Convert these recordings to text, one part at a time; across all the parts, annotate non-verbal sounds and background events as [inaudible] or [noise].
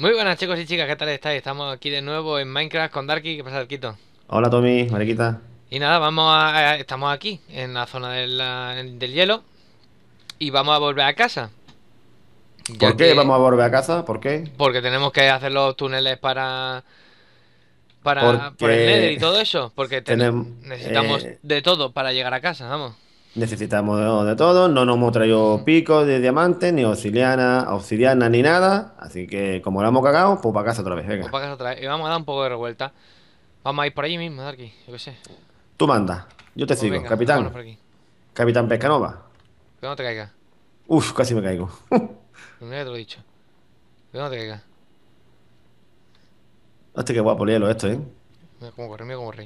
Muy buenas chicos y chicas, ¿qué tal estáis? Estamos aquí de nuevo en Minecraft con Darky. ¿Qué pasa, Darkito? Hola, Tommy, Mariquita. Y nada, vamos a, estamos aquí, en la zona del hielo. Y vamos a volver a casa. ¿Por qué vamos a volver a casa? ¿Por qué? Porque tenemos que hacer los túneles para... Para... el Nether y todo eso. Porque necesitamos eh, de todo para llegar a casa, vamos. Necesitamos de todo, no nos hemos traído picos de diamantes, ni auxiliana, ni nada. Así que como lo hemos cagado, pues para casa otra vez, venga. Pues casa otra vez. Y vamos a dar un poco de revuelta. Vamos a ir por allí mismo, Darky, yo qué sé. Tú manda, yo te pues sigo, capitán. Capitán Pescanova. Que no te caiga. Uf, casi me caigo. no [laughs] pues te lo he dicho. Que no te caiga. Hostia, qué guapo, lielo esto, eh. Mira cómo corre, mira cómo corre.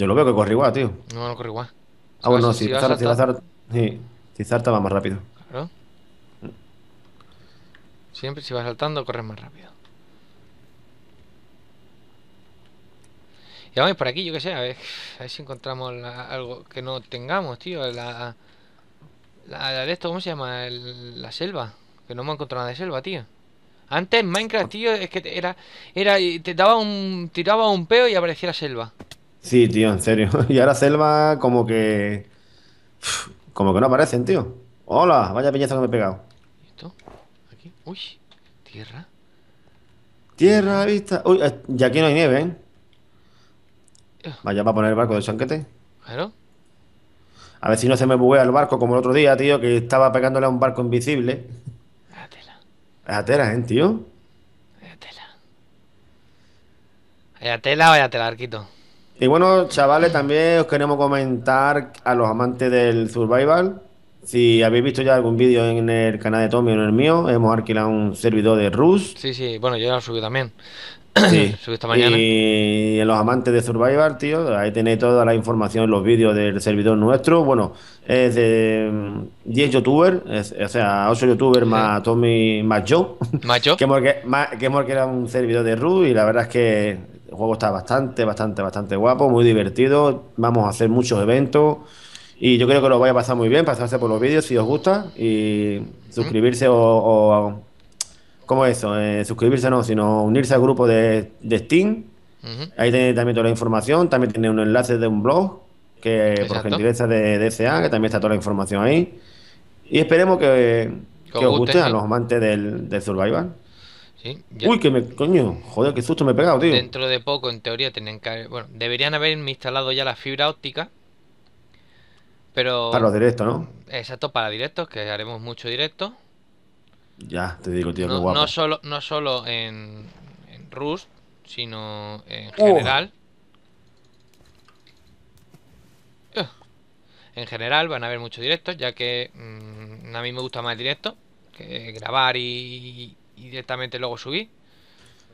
Yo lo veo que corre igual, tío. No, no corre igual. Ah, bueno, si, si, va más rápido. Claro. Siempre si vas saltando, corres más rápido. Y vamos por aquí, yo que sé, a ver, si encontramos algo que no tengamos, tío. La, la, de esto, ¿cómo se llama? la selva. Que no hemos encontrado nada de selva, tío. Antes Minecraft, tío, es que era, era, te daba un, tiraba un peo y aparecía la selva. Sí, tío, en serio. [laughs] Y ahora Selva como que... Como que no aparecen, tío. Hola, vaya piñazo que me he pegado. esto? ¿Aquí? Uy, tierra. Tierra, vista. Uy, eh, y aquí no hay nieve, ¿eh? Vaya para poner el barco de chanquete. Claro. A ver si no se me buguea el barco como el otro día, tío, que estaba pegándole a un barco invisible. a tela. tela, ¿eh, tío? a tela. Vaya tela, vaya tela, Arquito. Y bueno, chavales, también os queremos comentar a los amantes del Survival. Si habéis visto ya algún vídeo en el canal de Tommy o en el mío, hemos alquilado un servidor de Rus. Sí, sí, bueno, yo ya lo subí también. Sí. [coughs] subí esta mañana. Y los amantes de Survival, tío, ahí tenéis toda la información, los vídeos del servidor nuestro. Bueno, es de 10 mm, youtubers, o sea, 8 youtubers más Tommy, más yo. Más yo. [laughs] que hemos, que, un servidor de Rus y la verdad es que el juego está bastante, bastante, bastante guapo, muy divertido. Vamos a hacer muchos eventos. Y yo creo que lo voy a pasar muy bien, pasarse por los vídeos si os gusta y suscribirse o, o ¿cómo eso? Eh, suscribirse no, sino unirse al grupo de, Steam. Ahí tiene también toda la información, también tiene un enlace de un blog, que por gentileza de DCA que también está toda la información ahí. Y esperemos que, os guste, a los amantes del, del Survival. Uy, que me. Coño, joder, qué susto me he pegado, tío. Dentro de poco, en teoría, tienen que Bueno, deberían haberme instalado ya la fibra óptica. Pero. Para los directos, ¿no? Exacto, para directos, que haremos mucho directo. Ya, te digo, tío, no, guapo. No solo, en, en sino en general. En general van a haber muchos directos, ya que mm, a mí me gusta más el directo que grabar y, y directamente luego subí.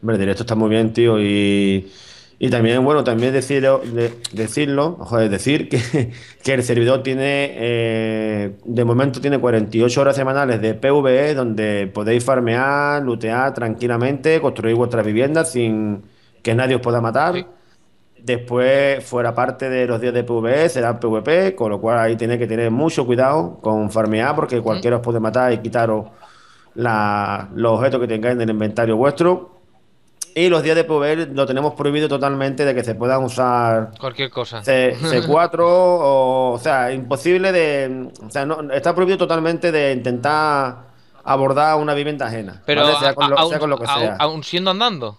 Hombre, directo está muy bien, tío. Y, y también, bueno, también decirlo, de, decirlo decir que, [laughs] que, el servidor tiene, eh, de momento tiene 48 horas semanales de PvE donde podéis farmear, lootear tranquilamente, construir vuestras viviendas sin que nadie os pueda matar. Después, fuera parte de los días de PvE, será PvP, con lo cual ahí tenéis que tener mucho cuidado con farmear porque cualquiera os puede matar y quitaros la, los objetos que tengáis en el inventario vuestro. Y los días de poder lo tenemos prohibido totalmente de que se puedan usar. Cualquier cosa. C, 4 [laughs] o, o. sea, imposible de. O sea, no, está prohibido totalmente de intentar abordar una vivienda ajena. Pero sea, con lo, aún, que sea. Aún siendo andando.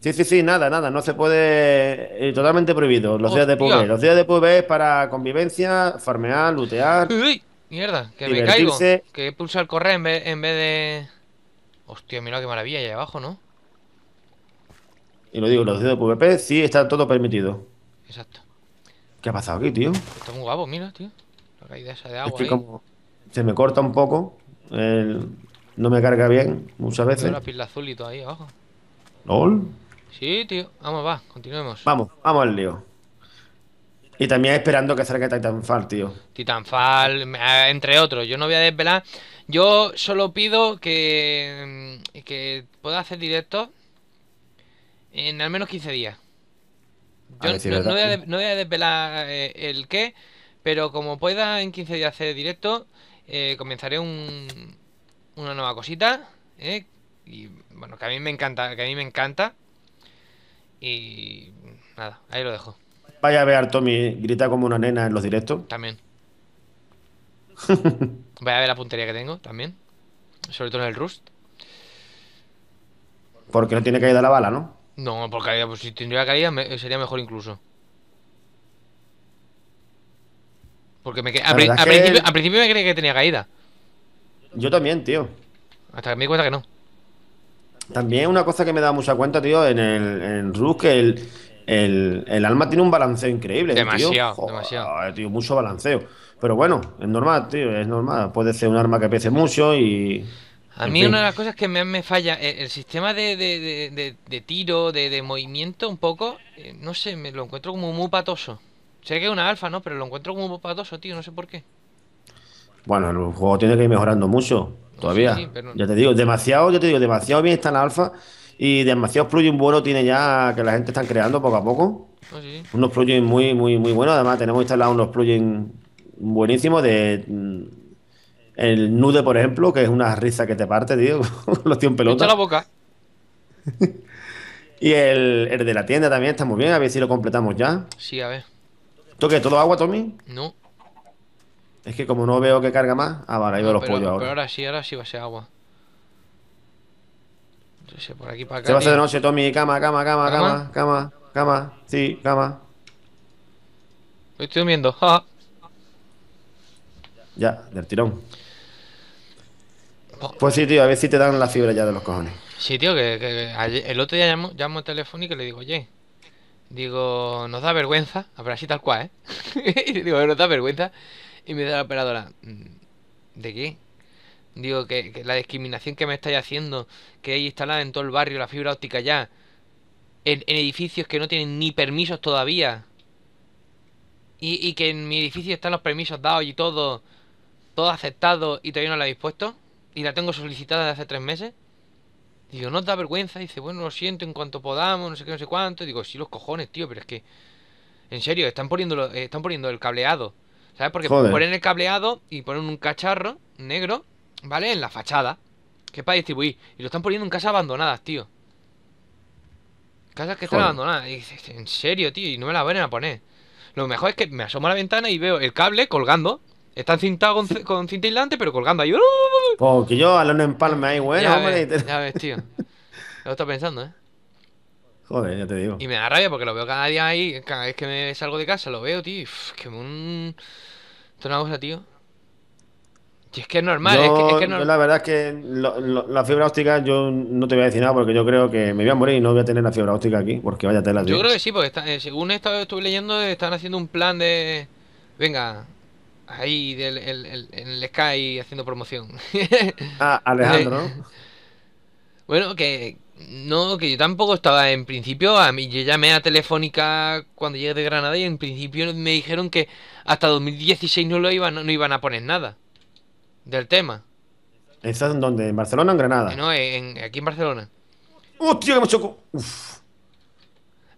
Sí, sí, sí, nada, nada, no se puede. Eh, totalmente prohibido los días de PvE. Los días de poder es para convivencia, farmear, lootear. Mierda, que me caigo. Que he el correr en vez, en vez de... Hostia, mira qué maravilla ahí abajo, ¿no? Y lo digo, los dedos de PvP sí está todo permitido. Exacto. ¿Qué ha pasado aquí, tío? Está muy guapo, mira, tío. La caída esa de agua. como se me corta un poco, no me carga bien muchas veces. Una pila azul y todo ahí abajo. ¿Lol? Sí, tío. Vamos, va, continuemos. Vamos, vamos al lío. Y también esperando que salga Titanfall, tío. Titanfall, entre otros. Yo no voy a desvelar. Yo solo pido que, mm, que pueda hacer directo en al menos 15 días. Yo no, voy a, desvelar eh, el qué, pero como pueda en 15 días hacer directo, eh, comenzaré un, una nueva cosita. Eh, y bueno, que a mí me encanta, que a mí me encanta. Y nada, ahí lo dejo vaya a ver Tommy grita como una nena en los directos. También. [laughs] Vaya a ver la puntería que tengo también. Sobre todo en el Rust. Porque no tiene caída la bala, ¿no? No, porque pues si tendría caída sería mejor incluso. Porque me, a, principio, me creía que tenía caída. Yo también, tío. Hasta que me di cuenta que no. También una cosa que me da mucha cuenta, tío, en el en Rust, que el, el, el, alma tiene un balanceo increíble. Demasiado, tío. demasiado. mucho balanceo. Pero bueno, es normal, tío, es normal. Puede ser un arma que pese mucho y. A mí una de las cosas que me, me falla, el, eh, el sistema de, de, de, tiro, de, movimiento un poco, eh, no sé, me lo encuentro como muy patoso. Sé que es una alfa, ¿no? Pero lo encuentro como muy patoso, tío, no sé por qué. Bueno, el juego tiene que ir mejorando mucho, todavía. Ya te digo, demasiado, yo te digo, demasiado bien está la alfa y demasiados plugins buenos tiene ya que la gente está creando poco a poco. Ah, unos plugins muy, muy, muy buenos. Además, tenemos instalados unos plugins buenísimos de. Mm, el nude, por ejemplo, que es una risa que te parte, tío. [laughs] Los tíos en pelota. la boca. [laughs] y el, de la tienda también está muy bien. A ver si lo completamos ya. Sí, a ver. toque ¿Todo agua, Tommy? No. Es que como no veo que carga más. Ah, vale, ahí los pollos ahora. Pero ahora sí, ahora sí va a ser agua. Se va a hacer de noche, Tommy. Cama, cama, cama, cama, cama, cama. Sí, cama. estoy durmiendo. Ja. Ya, del tirón. Oh. Pues sí, tío, a ver si te dan la fibra ya de los cojones. Sí, tío, que, el otro día llamo, llamo al teléfono y que le digo, oye, digo, nos da vergüenza, a ver, así tal cual, ¿eh? [laughs] y digo, nos da vergüenza. Y me da la operadora, mm, ¿de qué? Digo, que, la discriminación que me estáis haciendo, que hay instalada en todo el barrio la fibra óptica ya, en, edificios que no tienen ni permisos todavía, y, que en mi edificio están los permisos dados y todo, todo aceptado y todavía no la habéis puesto, y la tengo solicitada desde hace tres meses. Digo, ¿no os da vergüenza? dice, bueno, lo siento, en cuanto podamos, no sé qué, no sé cuánto. digo, sí, los cojones, tío, pero es que... En serio, están poniendo, están poniendo el cableado. ¿Sabes? Porque ponen el cableado y ponen un cacharro negro ¿Vale? En la fachada. Que es para distribuir. Y lo están poniendo en casas abandonadas, tío. Casas que están abandonadas. en serio, tío. Y no me la van a poner. Lo mejor es que me asomo a la ventana y veo el cable colgando. Está encintado con, cinta aislante, pero colgando ahí. Pues que yo a no empalme ahí, bueno, ya Ves, tío. lo está pensando, ¿eh? Joder, ya te digo. Y me da rabia porque lo veo cada día ahí. Cada vez que me salgo de casa lo veo, tío. que Esto es una cosa, tío. Es que es normal, es que, la verdad es que la fibra óptica yo no te voy a decir nada porque yo creo que me voy a morir y no voy a tener la fibra óptica aquí porque vaya tela. Yo creo que sí, porque eh, según estado, estuve leyendo están haciendo un plan de... Venga, ahí del, en el Sky haciendo promoción. [laughs] ah, Alejandro. bueno, que... No, que yo tampoco estaba en principio. A mí, yo llamé a Telefónica cuando llegué de Granada y en principio me dijeron que hasta 2016 no lo iban, no iban a poner nada del tema. ¿Estás en dónde? ¿En Barcelona o en Granada? no, aquí en Barcelona. ¡Hostia, ¡Oh, que me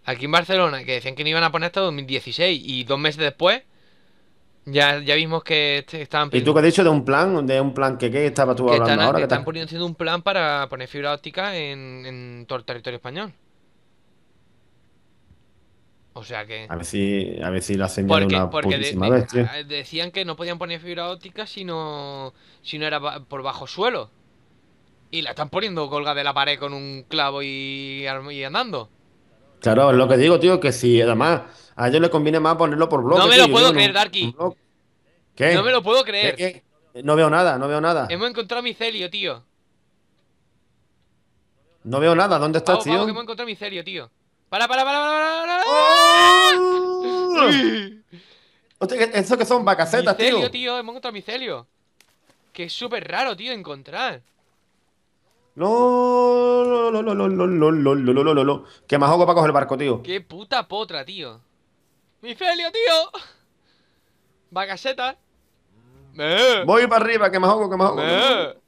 Aquí en Barcelona, que decían que no iban a poner hasta 2016 y dos meses después ya, ya vimos que este, estaban... ¿Y tú qué has dicho de un plan? ¿De un plan que qué estaba tú hablando ahora? Que están poniendo haciendo un plan para poner fibra óptica en todo el territorio español. O sea que. A ver si, a ver si lo hacen porque, una porque ah, decían que no podían poner fibra óptica si no, si no era por bajo suelo. Y la están poniendo colgada de la pared con un clavo y, andando. Claro, es lo que digo, tío, que si además a ellos les conviene más ponerlo por bloque. No me lo puedo creer, Darky. ¿Qué? No me lo puedo creer. No veo nada, no veo nada. Hemos encontrado a micelio, tío. No veo nada, ¿dónde estás, tío? hemos encontrado micelio, tío. Para, para, para, para. ¿Eso que son bacacetas, micelio, tío? tío, hemos encontrado micelio. Que es súper raro, tío, encontrar. No, lo, lo, lo, lo, lo, lo, no, no, Que me hago para coger el barco, tío. Qué puta potra, tío. Micelio, tío. Bacasetas Voy para arriba, que me hago, que Me.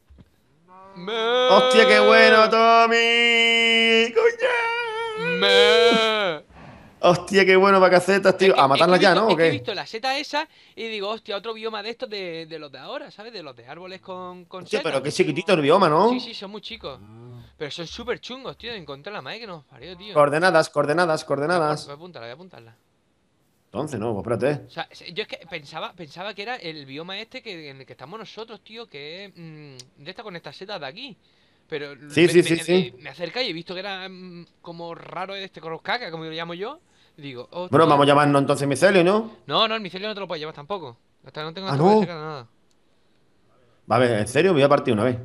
Me. Hostia, qué bueno, Tommy. Coño. Me hostia, qué bueno para casetas, tío. a matarlas ya, ¿no? qué? He visto la seta esa y digo, hostia, otro bioma de estos de, los de ahora, ¿sabes? De los de árboles con, con pero qué chiquitito el bioma, ¿no? Sí, sí, son muy chicos. Pero son súper chungos, tío, Encontré la madre que nos parió, tío. Coordenadas, coordenadas, coordenadas. Voy a apuntarla, voy a apuntarla. Entonces, no, pues espérate. O sea, yo es que pensaba, pensaba que era el bioma este que, en el que estamos nosotros, tío, que es mm, de esta con estas setas de aquí. Pero sí, sí, sí, me, sí. me acerca y he visto que era mm, como raro este con caca, como lo llamo yo. Digo, oh, bueno, vamos a llamarnos entonces micelio, ¿no? No, no, el micelio no te lo puedes llevar tampoco. Hasta no tengo ah, nada. Vale, en serio, voy a partir una vez.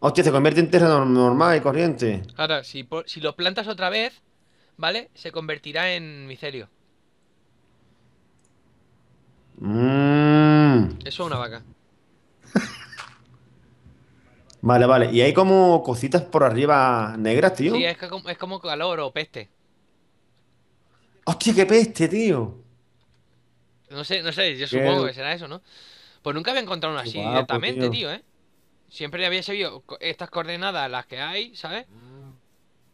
Hostia, se convierte en tierra normal y corriente. Ahora, si, si lo plantas otra vez, ¿vale? Se convertirá en micelio. Mmm. Eso es una vaca. [laughs] Vale, vale. Y hay como cositas por arriba negras, tío. Sí, es, que como- es como calor o peste. Hostia, qué peste, tío. No sé, no sé, yo supongo que será eso, ¿no? Pues nunca había encontrado una así directamente, tío. ¿eh? Siempre había sabido estas coordenadas, las que hay, ¿sabes?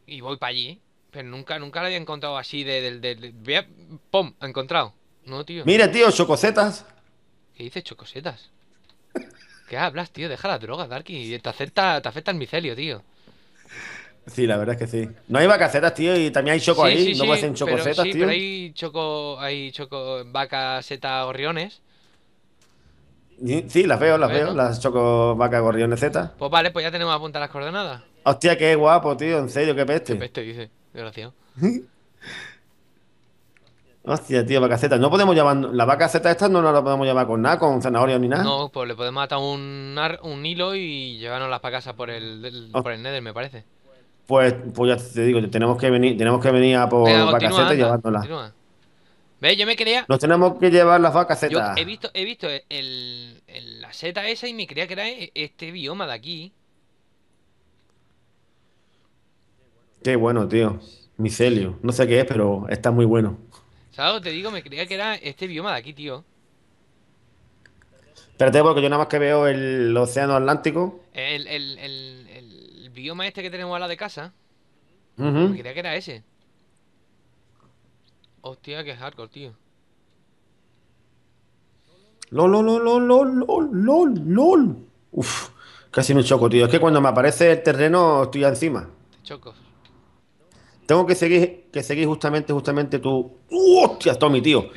Y voy para allí. ¿eh? Pero nunca, nunca la había encontrado así de, del, del, Encontrado. No, tío. Mira, tío, chocosetas. ¿Qué dices, chocosetas? ¿Qué hablas, tío? Deja las drogas, Darky. Te afecta, te afecta el micelio, tío. Sí, la verdad es que sí. No hay vacacetas, tío, y también hay choco ahí. no hacen chocos chocosetas, tío. hay choco, hay choco, seta gorriones. Sí, las veo, las veo, las choco vaca gorriones Z. Pues vale, pues ya tenemos a apuntar las coordenadas. Hostia, qué guapo, tío, en serio, qué peste. Qué peste, dice, desgraciado. [laughs] Hostia, tío, vaca No podemos llevar La vaca Z esta no la podemos llevar con nada, con zanahoria ni nada. No, pues le podemos atar un, hilo y llevárnoslas para casa por el, por el Nether, me parece. Pues, pues, ya te digo, tenemos que venir, tenemos que venir a por Venga, y llevándolas. ¿Ves? Yo me creía. Nos tenemos que llevar las vacas Z. Yo he visto, he visto la Z esa y me creía que era e, este bioma de aquí. Qué bueno, tío. Micelio. No sé qué es, pero está muy bueno. ¿Sabes? Te digo, me creía que era este bioma de aquí, tío. Espérate, porque yo nada más que veo el océano Atlántico. El, el, el, el bioma este que tenemos al lado de casa. Me creía que era ese. Hostia, que hardcore, tío. LOL, LOL, LOL, LOL, LOL, LOL, Uf, casi me choco, tío. Es que cuando me aparece el terreno estoy encima. Te choco. Tengo que seguir, que seguir justamente, justamente tu. ¡Uh, ¡Hostia, Tommy, tío!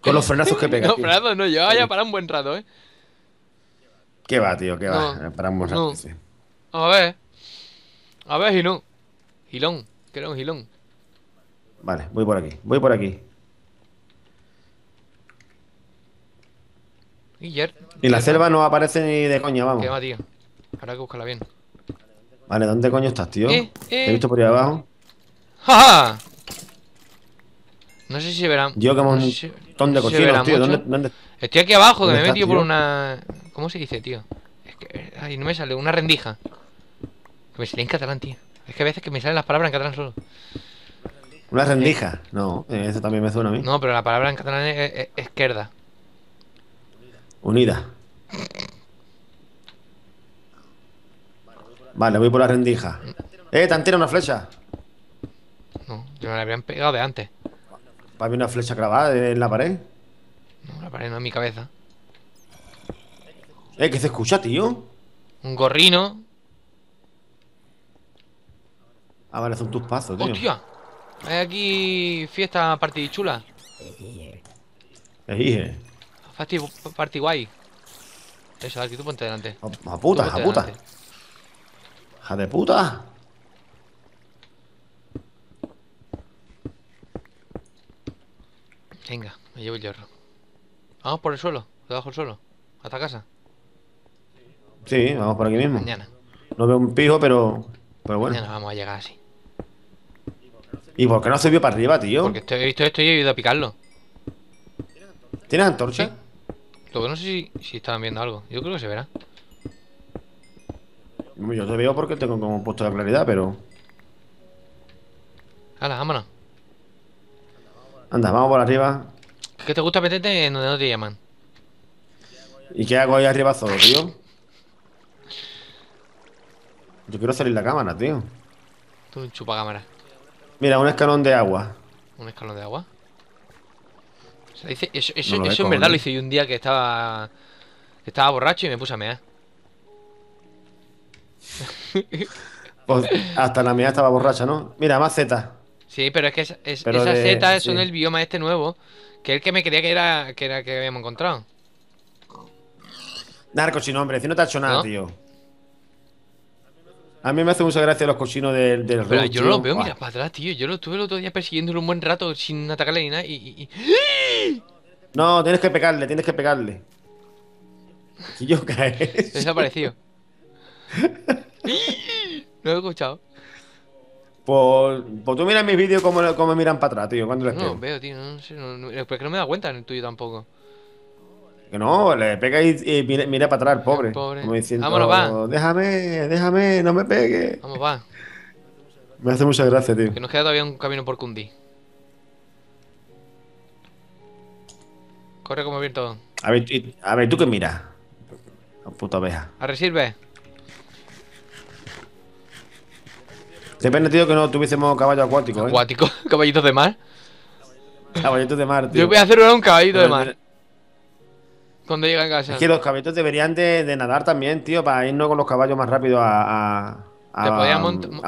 Con los frenazos que [laughs] pegas. no, frenazos no, yo ya para un buen rato, ¿eh? ¿Qué va, tío? ¿Qué va? para un buen rato, sí. A ver. A ver, Gilón. Gilón, que era un Gilón. Vale, voy por aquí, voy por aquí. Y, la selva no aparece ni de coña, vamos. Qué va, tío. Ahora hay que buscarla bien. Vale, ¿dónde coño estás, tío? Eh, Te he eh. visto por ahí abajo. No sé si verán. Yo que tío. ¿Dónde, Estoy aquí abajo, que me he metido por una. ¿Cómo se dice, tío? Es eh, Ay, no me sale. Una rendija. Que me sale en catalán, tío. Es que a veces que me salen las palabras en catalán solo. ¿Una rendija? No, eh, eso también me suena a mí. No, pero la palabra en catalán es, izquierda. Unida. Vale, voy por la rendija. ¡Eh, te han una flecha! No la habían pegado de antes. ¿Para mí una flecha clavada en la pared? No, la pared no en mi cabeza. Eh, ¿qué se escucha, tío? Un gorrino. Ah, vale, son tus pasos, tío. ¡Hostia! Hay aquí fiesta party chula. Eh, Party, party guay. Eso, aquí tú ponte delante. A, puta, a puta. Ja de puta. Venga, me llevo el hierro. Vamos por el suelo, debajo del suelo, hasta casa. Sí, vamos por aquí mismo. Mañana. No veo un pijo, pero, pero bueno. Mañana vamos a llegar así. ¿Y por qué no vio para arriba, tío? Porque he visto esto y he ido a picarlo. ¿Tienes antorcha? no sé si, si estaban viendo algo. Yo creo que se verá. Yo te veo porque tengo como puesto la claridad, pero... Hala, vámonos. Anda, vamos por arriba. ¿Qué te gusta meterte en donde no te llaman? ¿Y qué hago ahí arriba solo, tío? Yo quiero salir la cámara, tío. Tú un cámara. Mira, un escalón de agua. ¿Un escalón de agua? eso, en verdad lo hice yo un día que estaba. Que estaba borracho y me puse a mear. Pues, hasta la mea estaba borracha, ¿no? Mira, más Z. Sí, pero es que es, esas setas son el bioma este nuevo, que es el que me creía que era que, era, que habíamos encontrado. Narco sin nombre, si no te ha hecho nada, tío. A mí me hace mucha gracia los cochinos del, del Pero yo lo veo, mira, para atrás, tío. Yo lo estuve el otro día persiguiéndolo un buen rato sin atacarle ni nada y, ¡Ah! No, tienes que pegarle, tienes que pegarle. Y yo caí. Desaparecido. [laughs] ¡Ah! no lo he escuchado. Pues, pues, tú miras mis vídeos como, como miran para atrás, tío, cuando les pego. No, veo, tío, no sé, no, no, no me da cuenta en el tuyo tampoco. Que no, le pega y, mira, para atrás, pobre. pobre. Como diciendo, Vámonos, déjame, déjame, no me pegue. Vamos, va. Me hace mucha gracia, tío. Que nos queda todavía un camino por Kundi. Corre como abierto. A ver, a ver ¿tú qué miras? Puta abeja. A resirve. he tío, que no tuviésemos caballo acuático, ¿eh? Acuático, [laughs] caballitos de mar. Caballitos de mar, tío. Yo voy a hacer ahora un caballito de mar. Cuando llega a casa. Es que los caballitos deberían de, nadar también, tío, para irnos con los caballos más rápido a. a, Te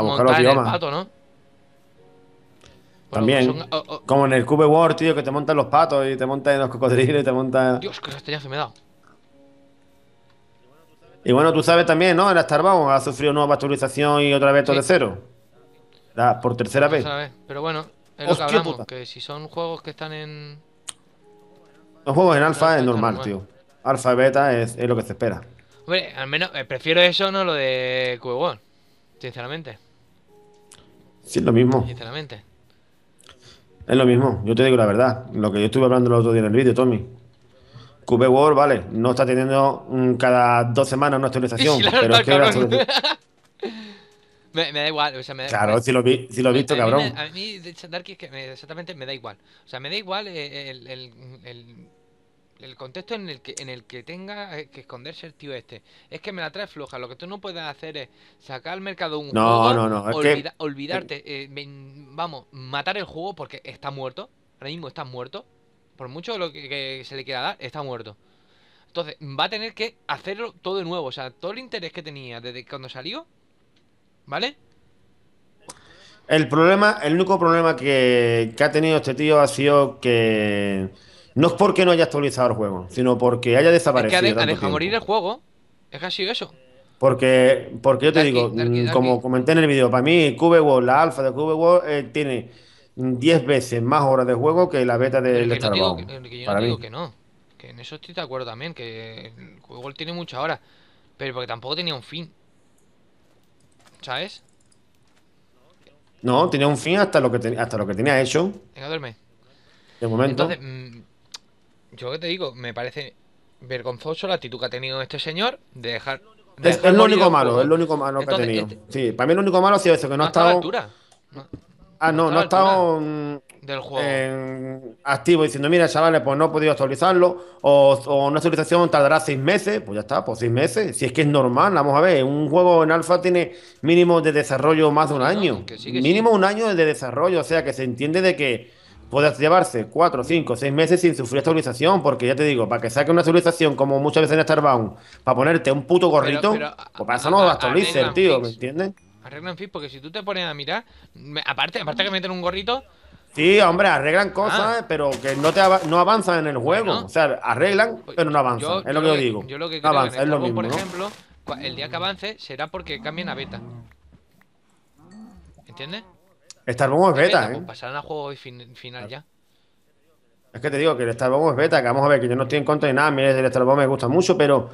buscar los biomas. pato, ¿no? También, pues oh, oh. como en el Cube World, tío, que te montan los patos y te montan los cocodrilos y te montan. Dios, qué castañazo me Y bueno, tú sabes también, ¿no? El Starbound ha sufrido una actualización y otra vez todo de cero por tercera, vez. Pero bueno, es lo que si son juegos que están en. Los juegos en alfa es normal, tío. Alfa y beta es, es, lo que se espera. Hombre, al menos eh, prefiero eso, no lo de q World, sinceramente. Sí, es lo mismo. Sinceramente. Es lo mismo, yo te digo la verdad. Lo que yo estuve hablando el otro día en el vídeo, Tommy. QB World, vale, no está teniendo cada dos semanas una actualización, [laughs] pero es que [laughs] Me, da igual, o sea, Claro, si lo, vi, he visto, cabrón. a mí, Darky, es que exactamente me da igual. O sea, me da igual eh, el, contexto en el, que, en el que tenga eh, que esconderse el tío este. Es que me la trae floja. Lo que tú no puedes hacer es sacar al mercado un juego. No, no, Olvidarte. Eh, vamos, matar el juego porque está muerto. Ahora mismo está muerto. Por mucho lo que se le quiera dar, está muerto. Entonces, va a tener que hacerlo todo de nuevo. O sea, todo el interés que tenía desde cuando salió ¿Vale? El problema, el único problema que, ha tenido este tío ha sido que. No es porque no haya actualizado el juego, sino porque haya desaparecido. Es que ha dejado morir el juego. Es sido eso. Porque, porque yo te digo, mm, como comenté en el vídeo, para mí Cube la alfa de Cube eh, tiene 10 veces más horas de juego que la beta del de yo no digo que no. Que en eso estoy de acuerdo también, que el tiene muchas horas. Pero porque tampoco tenía un fin. ¿Sabes? No, tenía un fin hasta lo que, tenía, hasta lo que tenía hecho. Venga, duerme. De momento. Entonces, mm, yo que te digo, me parece vergonzoso la actitud que ha tenido este señor de dejar. es, lo único malo, es lo único malo que ha tenido. Este sí, para mí lo único malo ha sido eso, que no, ha estado. altura. ah, no, no ha estado. Mm, del juego. En activo diciendo, mira, chavales, pues no he podido actualizarlo, o, una actualización tardará seis meses, pues ya está, pues seis meses, si es que es normal, vamos a ver, un juego en alfa tiene mínimo de desarrollo más de un año, mínimo un año de desarrollo, o sea que se entiende de que puedes llevarse cuatro, cinco, seis meses sin sufrir actualización, porque ya te digo, para que saque una actualización como muchas veces en Starbound, para ponerte un puto gorrito, pues para eso no lo tío, ¿me entiendes? En fin, porque si tú te pones a mirar, aparte, aparte que meten un gorrito, Sí, hombre, arreglan cosas, ah. pero que no te no avanzan en el juego. o sea, arreglan, pero no avanzan. es lo que yo digo. Yo lo que es por ejemplo, el día que avance será porque cambien a beta. ¿Entiendes? Starbound es beta, pues ¿eh? pasarán a juego final ya. Es que te digo que el estarbón es beta, que vamos a ver, que yo no estoy en contra de nada, mire, el estarbón me gusta mucho, pero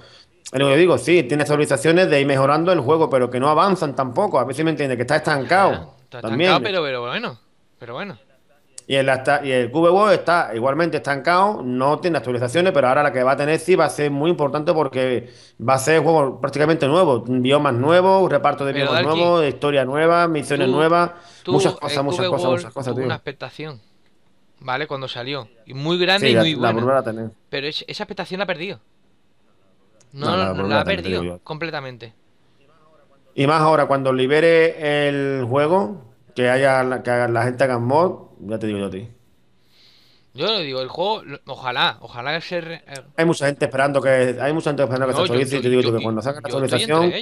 es lo que yo digo, sí, tiene actualizaciones de ir mejorando el juego, pero que no avanzan tampoco. A si me entiende que está estancado. estancado, pero, pero bueno. Pero bueno. Y el, y está igualmente estancado, no tiene actualizaciones, pero ahora la que va a tener sí va a ser muy importante porque va a ser juego prácticamente nuevo, biomas nuevos, reparto de biomas nuevos, historia nueva, misiones nuevas, muchas eh, cosas, muchas cosas, muchas cosas. Tuvo una expectación, ¿vale? Cuando salió, y muy grande y muy la, pero esa expectación la ha perdido. No, la, ha perdido completamente. Y más ahora, cuando libere el juego, que haya que la gente haga mod, ya te digo yo a ti. Yo lo digo, el juego, ojalá, ojalá que se. Eh. Hay mucha gente esperando que. Hay mucha gente esperando que se actualice. y te digo yo, que cuando salga la actualización.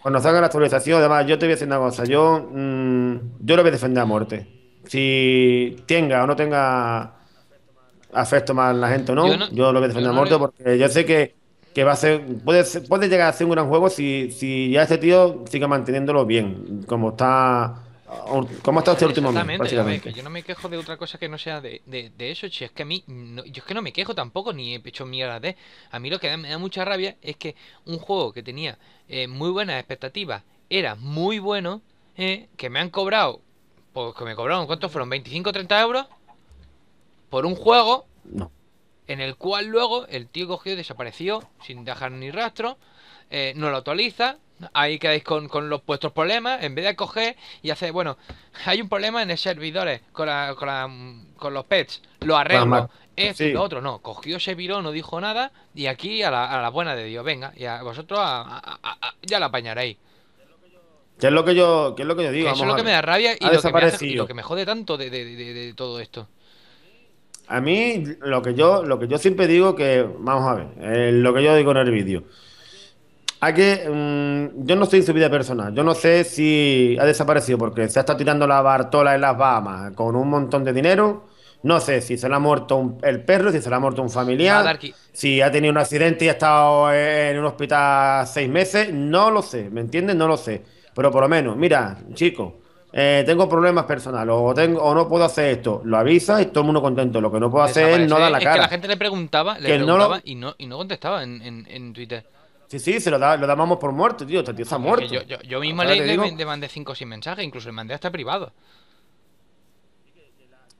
Cuando salga la actualización, además, yo te voy a decir una cosa. Yo, mm, yo lo voy a defender a muerte. Si tenga o no tenga afecto más a la gente o no, yo, lo voy a defender a muerte porque yo sé que, que va a ser. Puede, puede llegar a ser un gran juego si, si ya este tío sigue manteniéndolo bien, como está ¿Cómo ha estado este último mes? Yo, no me quejo de otra cosa que no sea de, eso, si es que a mí, yo es que no me quejo tampoco, ni he hecho mierda de. A mí lo que me da mucha rabia es que un juego que tenía eh, muy buenas expectativas, era muy bueno, eh, que me han cobrado, pues que me cobraron, ¿cuántos fueron? ¿25 o 30 euros? Por un juego. En el cual luego el tío cogió desapareció sin dejar ni rastro. Eh, no lo actualiza, Ahí quedáis con, con, los vuestros problemas, en vez de coger y hacer, bueno, hay un problema en el servidores con, la, con, la, con, los pets, lo arreglo, Es y lo otro, no, cogió ese virón, no dijo nada, y aquí a la, buena de Dios, venga, y a vosotros ya la apañaréis. ¿Qué es lo que yo, lo que digo? eso es lo que me da rabia y lo que me, jode tanto de, todo esto. A mí, lo que yo, lo que yo siempre digo que, vamos a ver, eh, lo que yo digo en el vídeo a que mm, yo no estoy en su vida personal. Yo no sé si ha desaparecido porque se ha estado tirando la Bartola en las Bahamas con un montón de dinero. No sé si se le ha muerto el perro, si se le ha muerto un familiar, si ha tenido un accidente y ha estado en un hospital seis meses. No lo sé, ¿me entiendes? No lo sé. Pero por lo menos, mira, chico, eh, tengo problemas personales o, tengo, no puedo hacer esto. Lo avisa y todo el mundo contento. Lo que no puedo hacer es no dar la es cara. Que la gente le preguntaba, le preguntaba y, no, y no contestaba en Twitter. Sí, sí, se lo, da, lo por muerto, tío. tío está muerto. Yo, yo, yo mismo le, digo... le, mandé 5 sin mensaje, incluso le mandé hasta privado.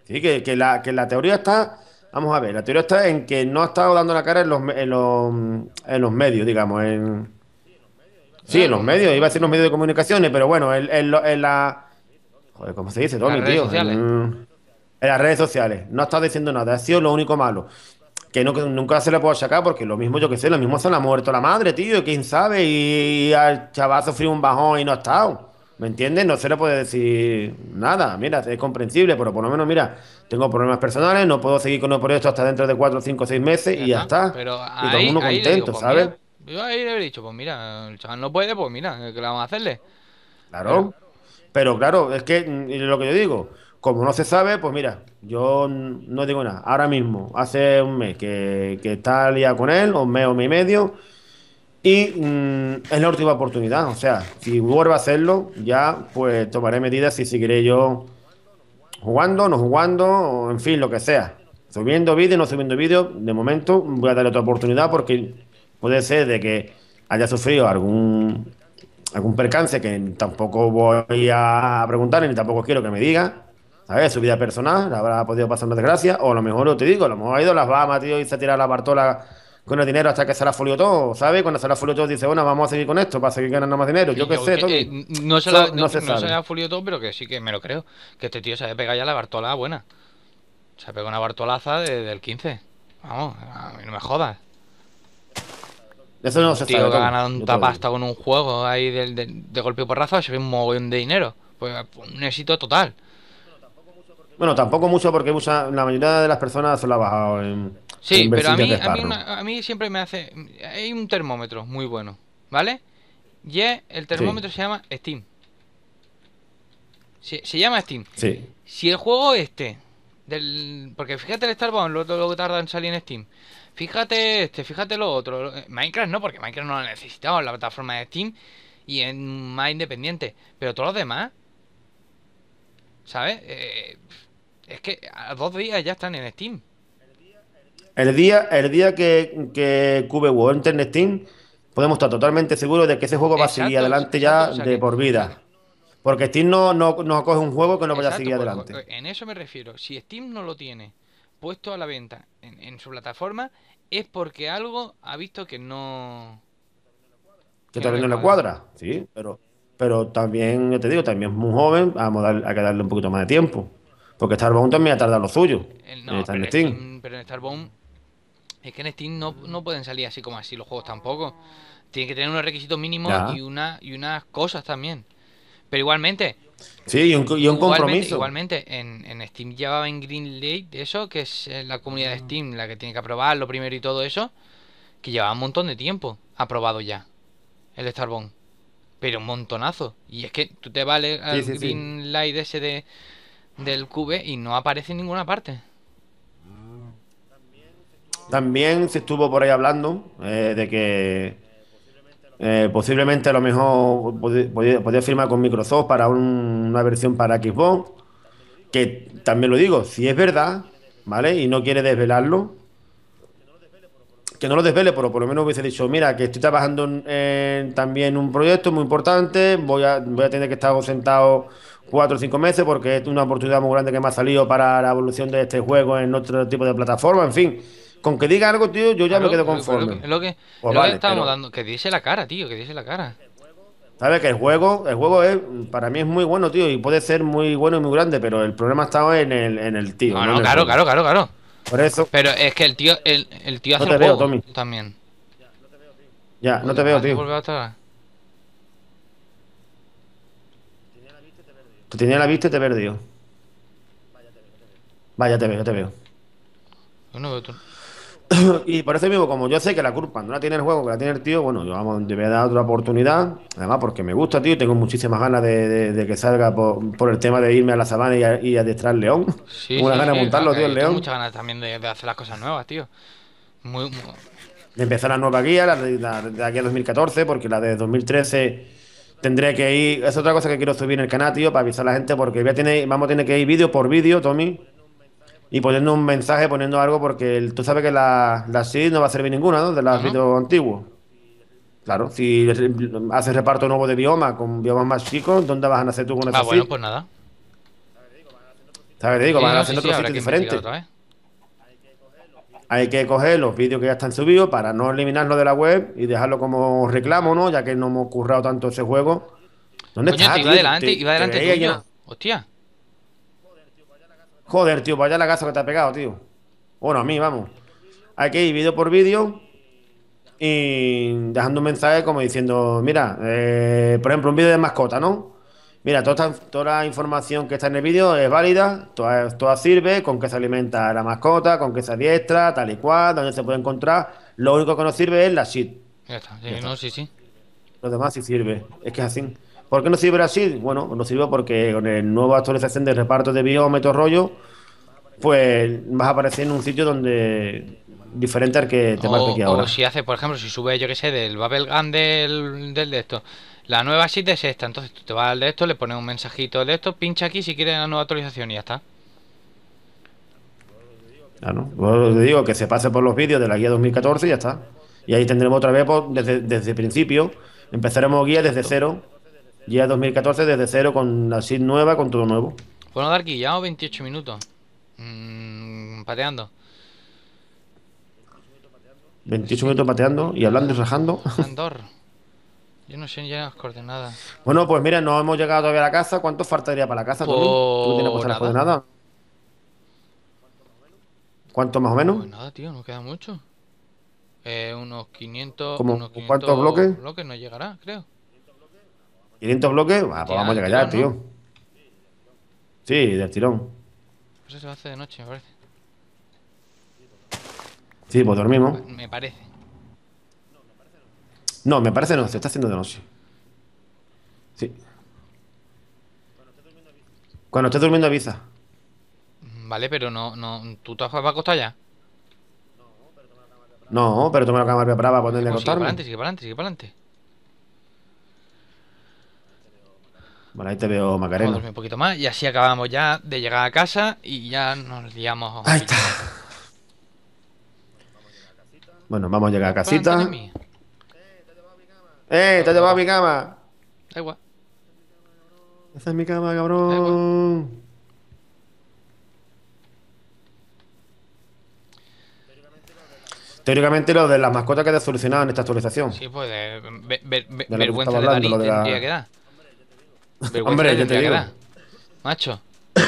Sí, que, la, que la teoría está. Vamos a ver, la teoría está en que no ha estado dando la cara en los, en los, en los medios, digamos. En... Sí, en los medios, iba a ser los medios de comunicaciones, pero bueno, en, en, la. Joder, ¿cómo se dice, En, las redes sociales. No ha estado diciendo nada, ha sido lo único malo que nunca se le puedo sacar porque lo mismo, yo que sé, lo mismo se la ha muerto la madre, tío, quién sabe, y, al chaval sufrió un bajón y no ha estado. ¿Me entiendes? No se le puede decir nada. Mira, es comprensible, pero por lo menos, mira, tengo problemas personales, no puedo seguir con los proyecto hasta dentro de 4, 5, 6 meses y ya está. Pero y todo el mundo contento, pues ¿sabes? yo ahí le he dicho, pues mira, el chaval no puede, pues mira, ¿qué le vamos a hacerle? Claro. Pero, pero claro, es que mm, lo que yo digo, como no se sabe, pues mira, yo no digo nada. Ahora mismo, hace un mes que, que está día con él, un mes, un mes y medio. Y mm, es la última oportunidad. O sea, si vuelvo a hacerlo, ya pues tomaré medidas si seguiré yo jugando, no jugando, en fin, lo que sea. Subiendo vídeo, no subiendo vídeo, de momento voy a darle otra oportunidad porque puede ser de que haya sufrido algún algún percance que tampoco voy a preguntar ni tampoco quiero que me diga. Su vida personal, habrá podido pasar una desgracia, o a lo mejor, lo te digo, a lo mejor ha ido las Bahamas, tío, y se ha tirado la Bartola con el dinero hasta que se la folió todo, ¿sabes? Cuando se la folió todo dice, bueno, vamos a seguir con esto para seguir ganando más dinero. Yo qué sé, eh, no se la, no, todo, pero que sí que me lo creo. Que este tío se ha pegado ya la Bartola buena. Se ha pegado una Bartolaza de, del 15. Vamos, a mí no me jodas. Eso no se tío que ha ganado tanta pasta con un juego ahí de, de, golpe y porrazo, se ve un mogollón de dinero. Pues, pues un éxito total. Bueno, tampoco mucho porque usa, la mayoría de las personas lo ha bajado en. Sí, pero a mí, a mí, siempre me hace. Hay un termómetro muy bueno, ¿vale? Y el termómetro se llama Steam. Se, llama Steam. Sí. Si el juego este. Del, porque fíjate el Starbound, lo, lo que tarda en salir en Steam. Fíjate este, fíjate lo otro. Minecraft no, porque Minecraft no lo ha la plataforma de Steam y en más independiente. Pero todos los demás, ¿Sabes? Eh, es que a dos días ya están en Steam. El día, el día que, que Cube entre en Steam, podemos estar totalmente seguros de que ese juego va a seguir adelante ya de por vida. Porque Steam no, no, no, coge un juego que no vaya a seguir pues, adelante. Pues, en eso me refiero. Si Steam no lo tiene puesto a la venta en, su plataforma, es porque algo ha visto que no. Que, está todavía no le cuadra, sí, pero pero también, yo te digo, también es muy joven, vamos a quedarle a un poquito más de tiempo. Porque Starbound también ha tardado lo suyo. pero, en Steam. Starbound. Es que en Steam no, pueden salir así como así los juegos tampoco. Tienen que tener unos requisitos mínimos y, una, y unas cosas también. Pero igualmente. Sí, y un, compromiso. Igualmente, en, en Steam llevaba en Greenlight eso, que es eh, la comunidad de mm. Steam la que tiene que aprobar lo primero y todo eso, que llevaba un montón de tiempo aprobado ya. El de Starbound pero un montonazo. Y es que tú te vale al sí, ese de, del cube y no aparece en ninguna parte. También se estuvo por ahí hablando eh, de que eh, posiblemente a lo mejor podía, firmar con Microsoft para una versión para Xbox. Que también lo digo, si es verdad, ¿vale? Y no quiere desvelarlo, que no lo desvele, pero por lo menos hubiese dicho, mira, que estoy trabajando en, también un proyecto muy importante, voy a, voy a tener que estar sentado cuatro o cinco meses porque es una oportunidad muy grande que me ha salido para la evolución de este juego en otro tipo de plataforma, en fin. Con que diga algo, tío, yo ya me quedo conforme. lo que, pues estamos dando, que dice la cara, tío, que dice la cara. ¿Sabes? Que el juego, el juego es, para mí es muy bueno, tío, y puede ser muy bueno y muy grande, pero el problema estaba en el, en el tío. claro, claro, claro, claro. Por eso. Pero es que el tío, el, el tío hace no te veo, Tommy. también. Ya, no te veo, tío. Ya, no te veo, tío. Te tenía la vista y te he perdido. Vaya, te veo, te veo. Yo no veo tú. [laughs] y por eso mismo, como yo sé que la culpa no la tiene el juego, que la tiene el tío, bueno, yo vamos, le voy a dar otra oportunidad. Además, porque me gusta, tío, tengo muchísimas ganas de, que salga por, el tema de irme a la sabana y, a, y adiestrar león. Sí, [laughs] montarlo, tío, león. muchas ganas también de, hacer las cosas nuevas, tío. Muy, empezar la nueva guía, la, de aquí a 2014, porque la de 2013 tendré que ir. Es otra cosa que quiero subir en el canal, tío, para avisar a la gente, porque voy a vamos a tener que ir vídeo por vídeo, Tommy y poniendo un mensaje, poniendo algo, porque tú sabes que la, la SID no va a servir ninguna, ¿no? De las vídeos antiguos. Claro, si haces reparto nuevo de bioma con biomas más chicos, ¿dónde vas a nacer tú con esa Ah, bueno, pues nada. ¿Sabes? Digo, van a hacer otros Hay que coger los vídeos que ya están subidos para no eliminarlos de la web y dejarlo como reclamo, ¿no? Ya que no hemos currado tanto ese juego. ¿Dónde está? adelante, iba adelante. Hostia. Joder, tío, vaya la casa que te ha pegado, tío. Bueno, a mí, vamos. Hay que ir vídeo por vídeo y dejando un mensaje como diciendo, mira, eh, por ejemplo, un vídeo de mascota, ¿no? Mira, toda, toda la información que está en el vídeo es válida, toda, toda, sirve, con qué se alimenta la mascota, con qué se adiestra, tal y cual, dónde se puede encontrar. Lo único que no sirve es la shit. Ya está, No, sí, sí. Lo demás sí sirve, es que es así. ¿Por qué no sirve así? Bueno, no sirve porque con el nuevo actualización de reparto de biómetro rollo, pues vas a aparecer en un sitio donde diferente al que te marque aquí ahora. O si hace, por ejemplo, si sube, yo que sé, del Babel Gun del, del de esto. La nueva sheet es esta, entonces tú te vas al de esto, le pones un mensajito de esto, pincha aquí si quieres la nueva actualización y ya está. bueno, pues te digo que se pase por los vídeos de la guía 2014 y ya está. Y ahí tendremos otra vez, pues, desde el principio, empezaremos guía desde cero ya 2014 desde cero con la SID nueva, con todo nuevo. Bueno, Darky, llevamos 28 minutos. Mm, pateando. 28 minutos pateando y hablando y rajando. Yo no sé ni las coordenadas. Bueno, pues mira, no hemos llegado todavía a la casa. ¿Cuánto faltaría para la casa, ¿Tú tienes las coordenadas? ¿Cuánto más o menos? Pues nada, tío, no queda mucho. Eh, unos 500. Unos ¿Cuántos bloques? bloques no llegará, creo. 500 bloques, pues vamos a llegar ya, tío. Sí, del tirón. Pues se hace de noche, me parece. Sí, pues dormimos. Pues me parece. No, me parece no, se está haciendo de noche. Sí. Cuando estés durmiendo avisa. Mm, vale, pero no, no, ¿tú te vas a acostar ya? No, pero toma la cámara preparada para ponerle a pues acostarme. Sigue para adelante, sigue para adelante, sigue para adelante. Bueno, ahí te veo, Macarena. Vamos a dormir un poquito más y así acabamos ya de llegar a casa y ya nos liamos. Ahí está. Bueno, vamos a llegar a casita. Eh, te has llevado mi cama. Da igual. Esa es mi cama, cabrón. Teóricamente lo de las mascotas queda solucionado en esta actualización. Sí, pues de, de vergüenza de, la? tendría que dar. Hombre, yo te digo. macho. [coughs]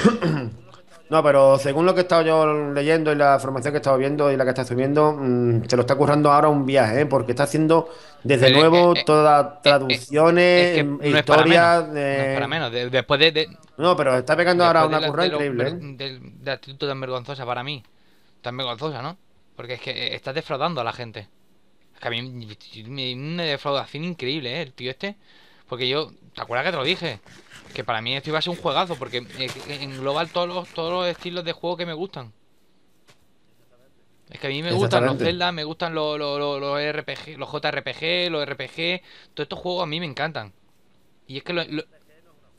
No, pero según lo que he estado yo leyendo y la formación que he estado viendo y la que está subiendo, mm, se lo está currando ahora un viaje, ¿eh? porque está haciendo desde nuevo eh, todas eh, eh, traducciones, es no historias. para menos, después de, No, pero está pegando ahora una curra increíble. de, la actitud tan vergonzosa para mí. Tan vergonzosa, ¿no? Porque es que estás defraudando a la gente. Es que a mí me, me, una defraudación increíble, ¿eh? El tío este. Porque yo ¿Te acuerdas que te lo dije? Que para mí esto iba a ser un juegazo porque eh, engloba todos todos los estilos de juego que me gustan. Es que a mí me gustan los Zelda, me gustan los, los, RPG, los JRPG, los RPG. Todos estos juegos a mí me encantan. Y es que los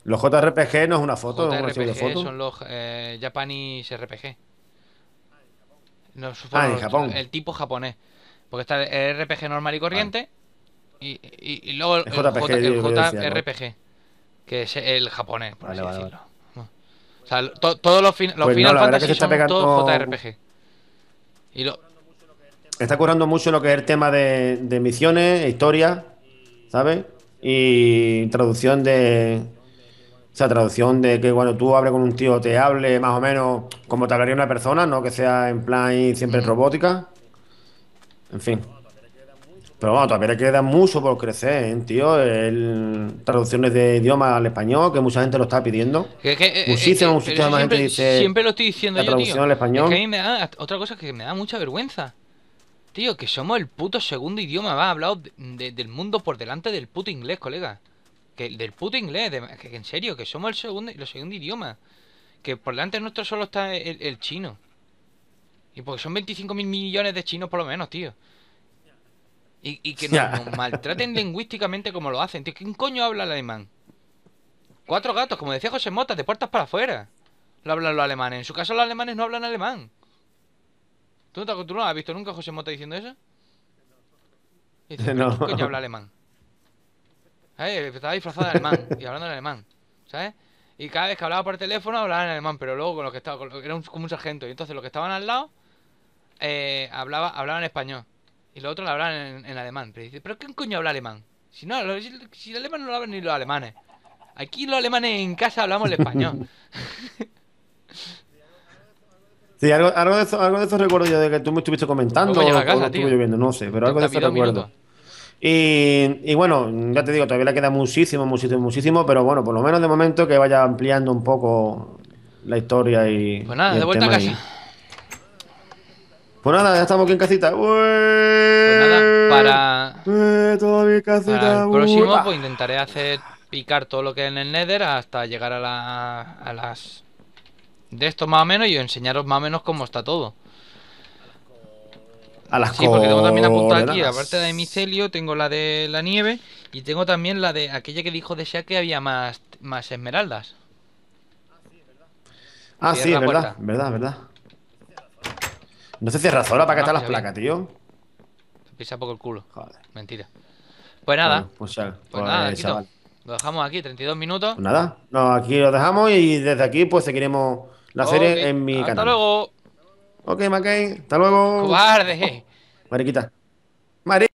los JRPG no es una foto, JRPG son los eh, Japanese RPG. ah, en Japón. El tipo japonés. Porque está el RPG normal y corriente, y, luego el, JRPG, que es el japonés, por así decirlo. O sea, todos los, fin, los pues Final son todos JRPG. Y Está curando mucho lo que es el tema de, de misiones, historia, ¿sabes? Y traducción de, o sea, traducción de que cuando tú hables con un tío te hable más o menos como te hablaría una persona, no que sea en plan y siempre mm. robótica. En fin. Pero bueno, todavía le queda mucho por crecer, ¿eh, tío. traducciones de idioma al español, que mucha gente lo está pidiendo. Que, que, eh, eh, eh, gente dice. Siempre lo estoy diciendo la traducción al español. Es que me da, otra cosa que me da mucha vergüenza. Tío, que somos el puto segundo idioma va hablado del mundo por delante del puto inglés, colega. Que del puto inglés, que, en serio, que somos el segundo, el segundo idioma. Que por delante de nuestro solo está el, chino. Y porque son 25 mil millones de chinos por lo menos, tío. Y, que [laughs] nos, maltraten lingüísticamente como lo hacen. Tío, ¿Quién coño habla alemán? Cuatro gatos, como decía José Mota, de puertas para afuera. Lo hablan los alemanes. En su caso, los alemanes no hablan alemán. ¿Tú no, te, has visto nunca a José Mota diciendo eso? ¿Quién coño habla alemán? Eh, estaba disfrazado de alemán y hablando en alemán. ¿Sabes? Y cada vez que hablaba por teléfono hablaba en alemán, pero luego con los que estaban, era eran como un sargento. Y entonces los que estaban al lado eh, hablaba, hablaban español. Y lo otro la hablan en, alemán. Pero dice, ¿pero qué coño habla alemán? Si no, si, el alemán no lo hablan ni los alemanes. Aquí los alemanes en casa hablamos el español. [laughs] sí, algo, algo, de eso, recuerdo yo de que tú me estuviste comentando. O, casa, o estuve lloviendo, no sé, pero algo de eso recuerdo. Y, y, bueno, ya te digo, todavía le queda muchísimo, muchísimo, muchísimo, pero bueno, por lo menos de momento que vaya ampliando un poco la historia y. Pues nada, de vuelta a casa. Pues nada, ya estamos aquí en casita. pues nada, para. el próximo, ah. pues intentaré hacer picar todo lo que es en el Nether hasta llegar a, las. De esto más o menos y enseñaros más o menos cómo está todo. A las Sí, porque tengo también apuntado aquí, aparte de micelio, tengo la de la nieve y tengo también la de aquella que dijo de que había más, más esmeraldas. Ah, sí, es verdad, verdad, verdad, verdad. No se cierra sola para catar las placas, tío. Se pisa poco el culo. Joder. Mentira. Pues nada. Pues, pues, pues, nada, chaval. Lo dejamos aquí, 32 minutos. Pues nada, no, aquí lo dejamos y desde aquí pues seguiremos la serie en mi canal. Hasta luego. Ok, Mackay. Hasta luego. Cobarde. Mariquita mariquita.